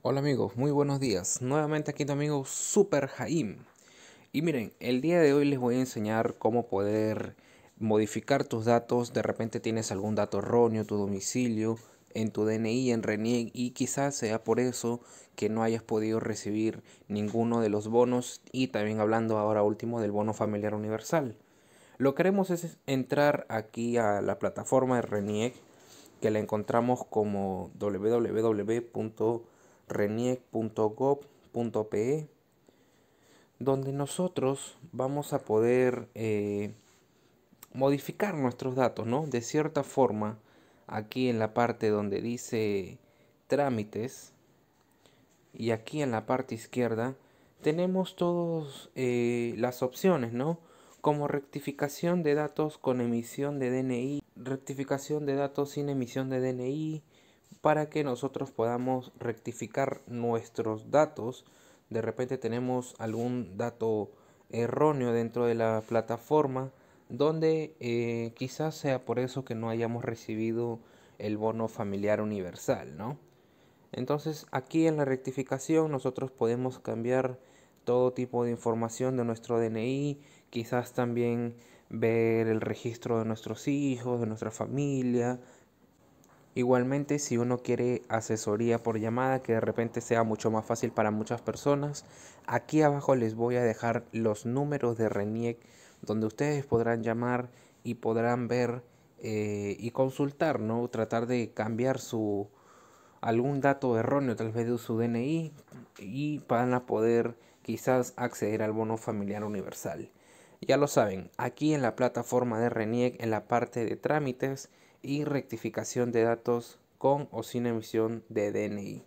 Hola amigos, muy buenos días. Nuevamente aquí tu amigo Super jaime Y miren, el día de hoy les voy a enseñar cómo poder modificar tus datos. De repente tienes algún dato erróneo, tu domicilio, en tu DNI, en RENIEC y quizás sea por eso que no hayas podido recibir ninguno de los bonos y también hablando ahora último del bono familiar universal. Lo que haremos es entrar aquí a la plataforma de RENIEC que la encontramos como www reniec.gov.pe, donde nosotros vamos a poder eh, modificar nuestros datos, ¿no? De cierta forma, aquí en la parte donde dice trámites y aquí en la parte izquierda tenemos todas eh, las opciones, ¿no? Como rectificación de datos con emisión de DNI, rectificación de datos sin emisión de DNI, para que nosotros podamos rectificar nuestros datos. De repente tenemos algún dato erróneo dentro de la plataforma donde eh, quizás sea por eso que no hayamos recibido el bono familiar universal, ¿no? Entonces aquí en la rectificación nosotros podemos cambiar todo tipo de información de nuestro DNI, quizás también ver el registro de nuestros hijos, de nuestra familia, Igualmente, si uno quiere asesoría por llamada, que de repente sea mucho más fácil para muchas personas, aquí abajo les voy a dejar los números de RENIEC donde ustedes podrán llamar y podrán ver eh, y consultar, ¿no? Tratar de cambiar su algún dato erróneo, tal vez de su DNI, y van a poder quizás acceder al bono familiar universal. Ya lo saben, aquí en la plataforma de RENIEC, en la parte de trámites, y rectificación de datos con o sin emisión de DNI.